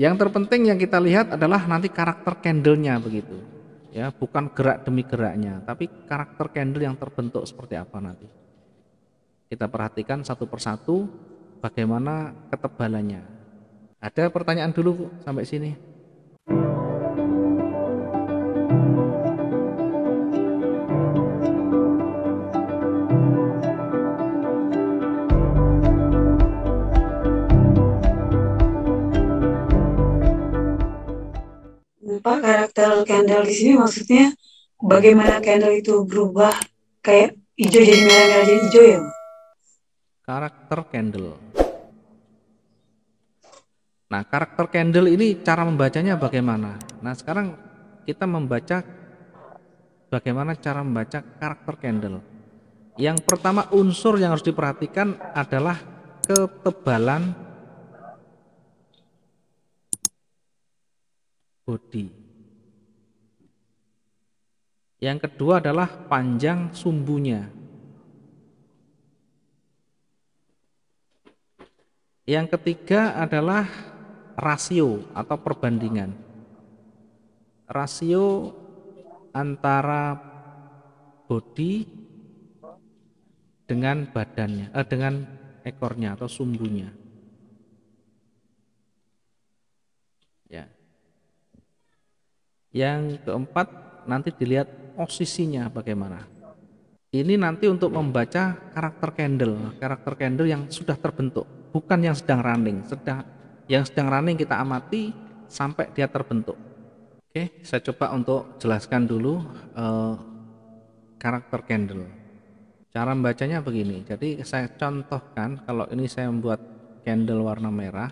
Yang terpenting yang kita lihat adalah nanti karakter candlenya begitu. Ya, bukan gerak demi geraknya, tapi karakter candle yang terbentuk seperti apa nanti. Kita perhatikan satu persatu bagaimana ketebalannya. Ada pertanyaan dulu sampai sini? tanpa karakter Kendall di sini maksudnya bagaimana Kendall itu berubah kayak hijau jadi merah merah jadi hijau ya karakter Kendall nah karakter Kendall ini cara membacanya bagaimana nah sekarang kita membaca bagaimana cara membaca karakter Kendall yang pertama unsur yang harus diperhatikan adalah ketebalan bodi. Yang kedua adalah panjang sumbunya. Yang ketiga adalah rasio atau perbandingan. Rasio antara bodi dengan badannya, eh, dengan ekornya atau sumbunya. Yang keempat nanti dilihat posisinya bagaimana. Ini nanti untuk membaca karakter candle, karakter candle yang sudah terbentuk, bukan yang sedang running. Sedang yang sedang running kita amati sampai dia terbentuk. Oke, saya coba untuk jelaskan dulu uh, karakter candle. Cara membacanya begini. Jadi saya contohkan kalau ini saya membuat candle warna merah,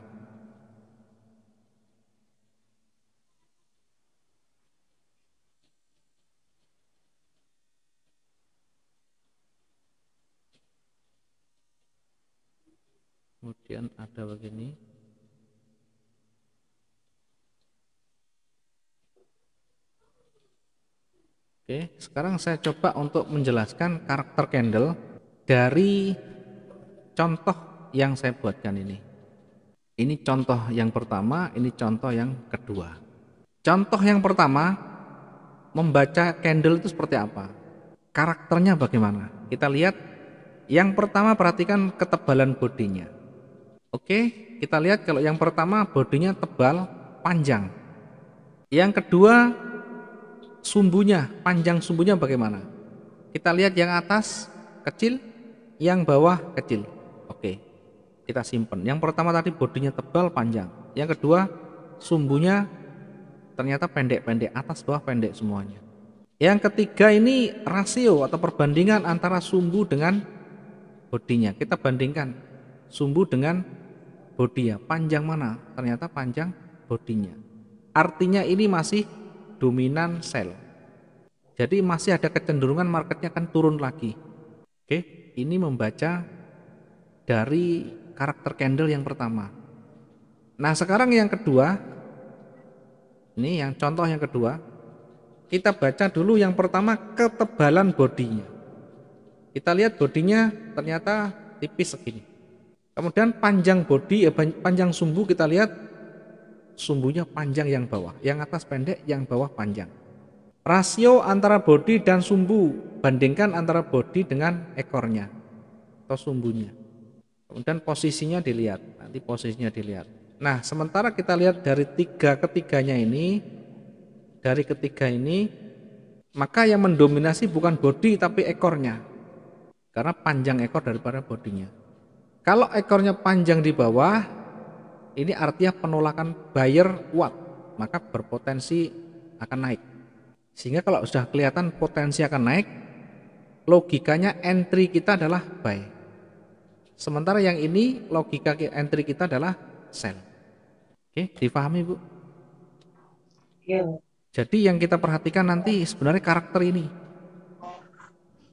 kemudian ada begini Oke, sekarang saya coba untuk menjelaskan karakter candle dari contoh yang saya buatkan ini. Ini contoh yang pertama, ini contoh yang kedua. Contoh yang pertama, membaca candle itu seperti apa? Karakternya bagaimana? Kita lihat, yang pertama perhatikan ketebalan bodinya. Oke, kita lihat kalau yang pertama bodinya tebal, panjang. Yang kedua sumbunya, panjang sumbunya bagaimana? Kita lihat yang atas kecil, yang bawah kecil. Oke. Kita simpan. Yang pertama tadi bodinya tebal, panjang. Yang kedua sumbunya ternyata pendek-pendek, atas bawah pendek semuanya. Yang ketiga ini rasio atau perbandingan antara sumbu dengan bodinya. Kita bandingkan sumbu dengan body ya panjang mana ternyata panjang bodinya artinya ini masih dominan sel jadi masih ada kecenderungan marketnya akan turun lagi oke ini membaca dari karakter candle yang pertama nah sekarang yang kedua ini yang contoh yang kedua kita baca dulu yang pertama ketebalan bodinya kita lihat bodinya ternyata tipis segini Kemudian panjang body eh, panjang sumbu kita lihat sumbunya panjang yang bawah, yang atas pendek, yang bawah panjang. Rasio antara body dan sumbu bandingkan antara body dengan ekornya atau sumbunya. Kemudian posisinya dilihat, nanti posisinya dilihat. Nah, sementara kita lihat dari tiga ketiganya ini, dari ketiga ini, maka yang mendominasi bukan body tapi ekornya, karena panjang ekor daripada bodinya. Kalau ekornya panjang di bawah, ini artinya penolakan buyer kuat, maka berpotensi akan naik. Sehingga kalau sudah kelihatan potensi akan naik, logikanya entry kita adalah buy. Sementara yang ini logika entry kita adalah sell. Oke, difahami Bu? Ya. Jadi yang kita perhatikan nanti sebenarnya karakter ini.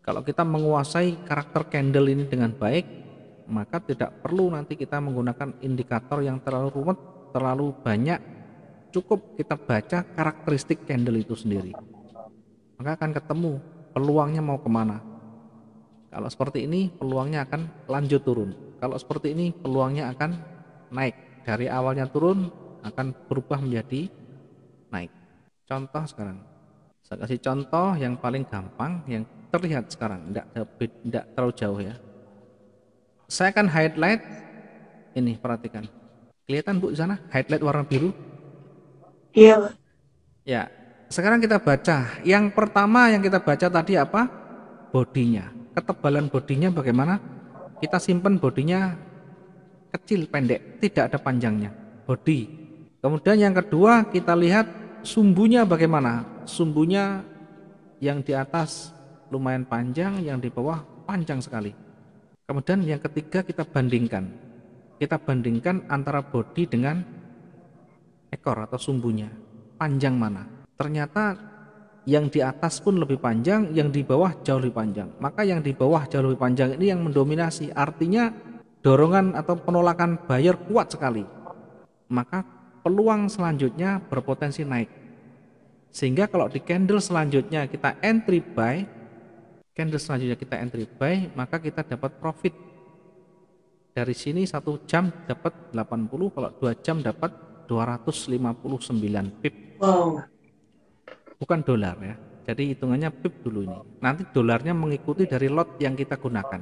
Kalau kita menguasai karakter candle ini dengan baik, maka tidak perlu nanti kita menggunakan indikator yang terlalu rumit, terlalu banyak. Cukup kita baca karakteristik candle itu sendiri. Maka akan ketemu peluangnya mau kemana. Kalau seperti ini peluangnya akan lanjut turun. Kalau seperti ini peluangnya akan naik. Dari awalnya turun akan berubah menjadi naik. Contoh sekarang. Saya kasih contoh yang paling gampang yang terlihat sekarang, tidak terlalu jauh ya saya akan highlight ini perhatikan kelihatan bu di sana highlight warna biru iya ya sekarang kita baca yang pertama yang kita baca tadi apa bodinya ketebalan bodinya bagaimana kita simpan bodinya kecil pendek tidak ada panjangnya body kemudian yang kedua kita lihat sumbunya bagaimana sumbunya yang di atas lumayan panjang yang di bawah panjang sekali Kemudian yang ketiga kita bandingkan. Kita bandingkan antara bodi dengan ekor atau sumbunya. Panjang mana? Ternyata yang di atas pun lebih panjang, yang di bawah jauh lebih panjang. Maka yang di bawah jauh lebih panjang ini yang mendominasi. Artinya dorongan atau penolakan buyer kuat sekali. Maka peluang selanjutnya berpotensi naik. Sehingga kalau di candle selanjutnya kita entry buy, candle selanjutnya kita entry buy maka kita dapat profit dari sini satu jam dapat 80 kalau dua jam dapat 259 pip wow. bukan dolar ya jadi hitungannya pip dulu ini nanti dolarnya mengikuti dari lot yang kita gunakan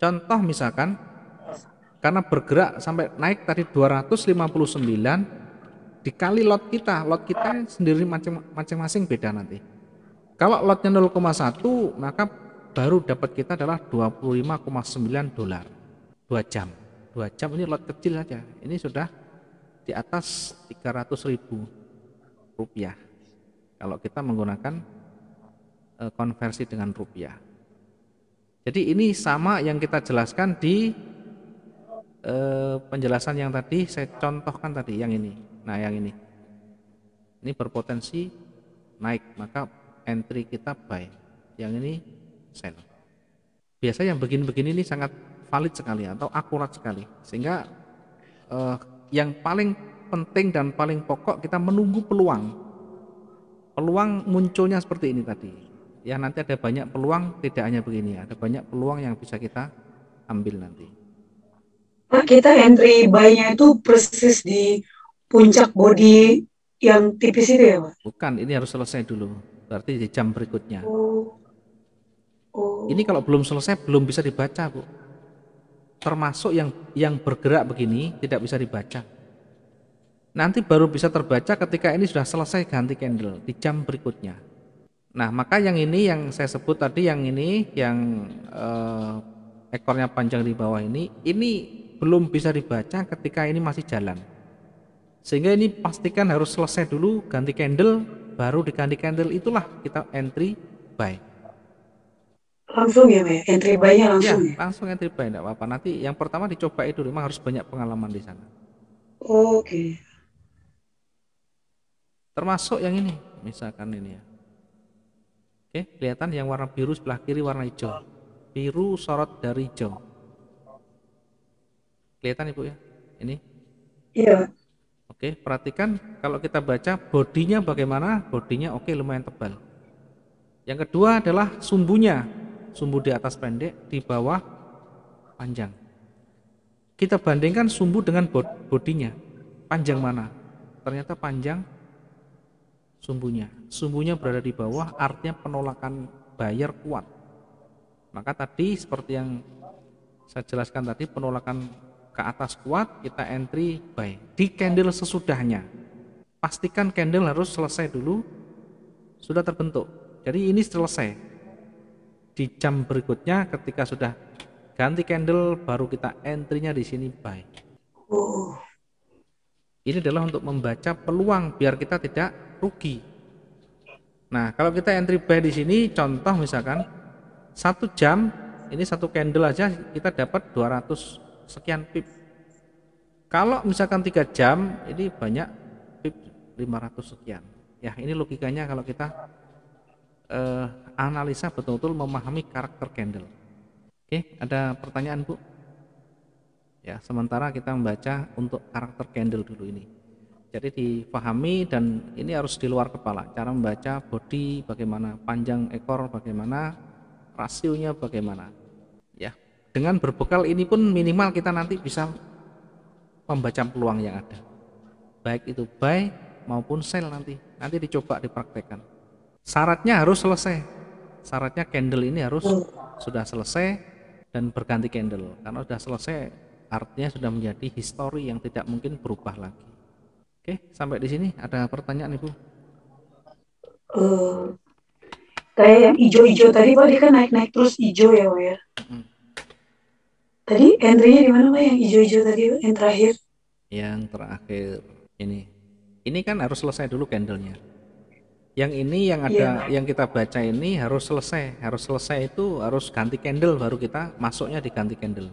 contoh misalkan karena bergerak sampai naik tadi 259 dikali lot kita lot kita sendiri macam macam masing beda nanti kalau lotnya 0,1 maka baru dapat kita adalah 25,9 dolar 2 jam 2 jam ini lot kecil saja ini sudah di atas 300 ribu rupiah kalau kita menggunakan e, konversi dengan rupiah jadi ini sama yang kita jelaskan di e, penjelasan yang tadi saya contohkan tadi yang ini nah yang ini ini berpotensi naik maka entry kita buy yang ini sell Biasanya yang begini-begini ini sangat valid sekali atau akurat sekali sehingga eh, yang paling penting dan paling pokok kita menunggu peluang peluang munculnya seperti ini tadi ya nanti ada banyak peluang tidak hanya begini ada banyak peluang yang bisa kita ambil nanti kita entry buy-nya itu persis di puncak body yang tipis itu ya Pak? Bukan, ini harus selesai dulu berarti di jam berikutnya. Oh. Oh. Ini kalau belum selesai belum bisa dibaca, Bu. Termasuk yang yang bergerak begini tidak bisa dibaca. Nanti baru bisa terbaca ketika ini sudah selesai ganti candle di jam berikutnya. Nah, maka yang ini yang saya sebut tadi yang ini yang eh, ekornya panjang di bawah ini, ini belum bisa dibaca ketika ini masih jalan. Sehingga ini pastikan harus selesai dulu ganti candle baru di Candy Candle itulah kita entry buy. Langsung ya, Mbak? Ya? Entry buy-nya ya, langsung ya? ya? langsung entry buy, tidak apa-apa. Nanti yang pertama dicoba itu memang harus banyak pengalaman di sana. Oke. Okay. Termasuk yang ini, misalkan ini ya. Oke, kelihatan yang warna biru sebelah kiri warna hijau. Biru sorot dari hijau. Kelihatan Ibu ya? Ini? Iya. Oke, perhatikan kalau kita baca bodinya bagaimana? Bodinya oke lumayan tebal. Yang kedua adalah sumbunya. Sumbu di atas pendek, di bawah panjang. Kita bandingkan sumbu dengan bodinya. Panjang mana? Ternyata panjang sumbunya. Sumbunya berada di bawah artinya penolakan bayar kuat. Maka tadi seperti yang saya jelaskan tadi penolakan ke atas kuat kita entry buy di candle sesudahnya pastikan candle harus selesai dulu sudah terbentuk jadi ini selesai di jam berikutnya ketika sudah ganti candle baru kita nya di sini buy ini adalah untuk membaca peluang biar kita tidak rugi nah kalau kita entry buy di sini contoh misalkan satu jam ini satu candle aja kita dapat 200 sekian pip. Kalau misalkan tiga jam, ini banyak pip 500 sekian. Ya, ini logikanya kalau kita eh, analisa betul-betul memahami karakter candle. Oke, ada pertanyaan Bu? Ya, sementara kita membaca untuk karakter candle dulu ini. Jadi dipahami dan ini harus di luar kepala. Cara membaca body bagaimana, panjang ekor bagaimana, rasionya bagaimana dengan berbekal ini pun minimal kita nanti bisa membaca peluang yang ada baik itu buy maupun sell nanti nanti dicoba dipraktekkan syaratnya harus selesai syaratnya candle ini harus sudah selesai dan berganti candle karena sudah selesai artinya sudah menjadi history yang tidak mungkin berubah lagi oke sampai di sini ada pertanyaan ibu uh, kayak yang hijau-hijau tadi pak dia kan naik-naik terus hijau ya pak ya hmm. Tadi entry-nya di mana Pak yang hijau-hijau tadi yang terakhir? Yang terakhir ini. Ini kan harus selesai dulu candlenya. Yang ini yang ada yeah. yang kita baca ini harus selesai, harus selesai itu harus ganti candle baru kita masuknya diganti candle.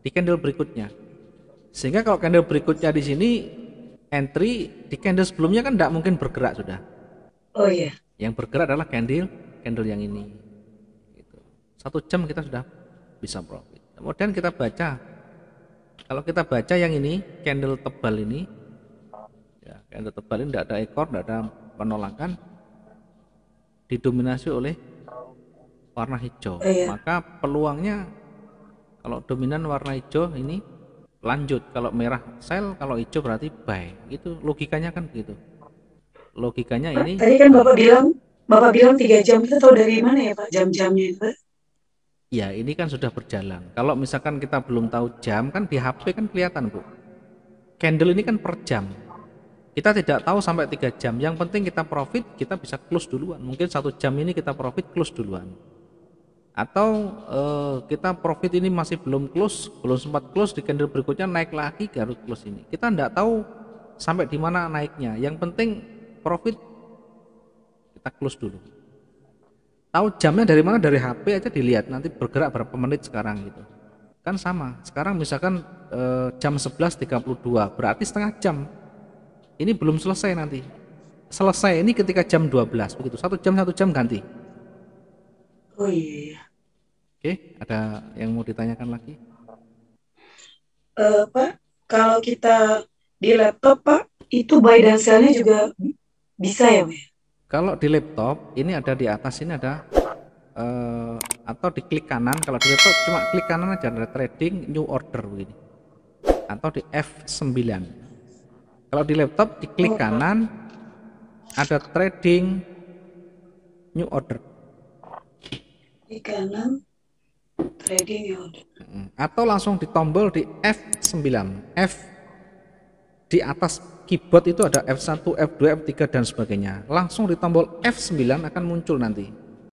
Di candle berikutnya. Sehingga kalau candle berikutnya di sini entry di candle sebelumnya kan tidak mungkin bergerak sudah. Oh iya. Yeah. Yang bergerak adalah candle candle yang ini. Gitu. Satu jam kita sudah bisa profit. Kemudian kita baca. Kalau kita baca yang ini, candle tebal ini, ya, candle tebal ini tidak ada ekor, tidak ada penolakan, didominasi oleh warna hijau. Eh, iya. Maka peluangnya kalau dominan warna hijau ini lanjut, kalau merah sell, kalau hijau berarti buy. Itu logikanya kan begitu. Logikanya ini. Tadi kan Bapak bilang, Bapak bilang tiga jam kita tahu dari mana ya Pak jam-jamnya itu? Ya, ini kan sudah berjalan. Kalau misalkan kita belum tahu jam, kan di HP kan kelihatan, Bu. Candle ini kan per jam. Kita tidak tahu sampai tiga jam. Yang penting kita profit, kita bisa close duluan. Mungkin satu jam ini kita profit close duluan. Atau eh, kita profit ini masih belum close, belum sempat close di candle berikutnya naik lagi garut close ini. Kita tidak tahu sampai di mana naiknya. Yang penting profit kita close dulu tahu jamnya dari mana dari HP aja dilihat nanti bergerak berapa menit sekarang gitu kan sama sekarang misalkan eh, jam 11.32 berarti setengah jam ini belum selesai nanti selesai ini ketika jam 12 begitu satu jam satu jam ganti oh iya, iya. oke ada yang mau ditanyakan lagi uh, pak kalau kita di laptop pak itu buy dan sellnya juga bisa ya pak kalau di laptop ini ada di atas ini ada uh, atau di klik kanan kalau di laptop cuma klik kanan aja ada trading new order begini atau di F9 kalau di laptop di klik kanan ada trading new order di kanan trading new order atau langsung di tombol di F9 F di atas keyboard itu ada F1, F2, F3 dan sebagainya. Langsung di tombol F9 akan muncul nanti.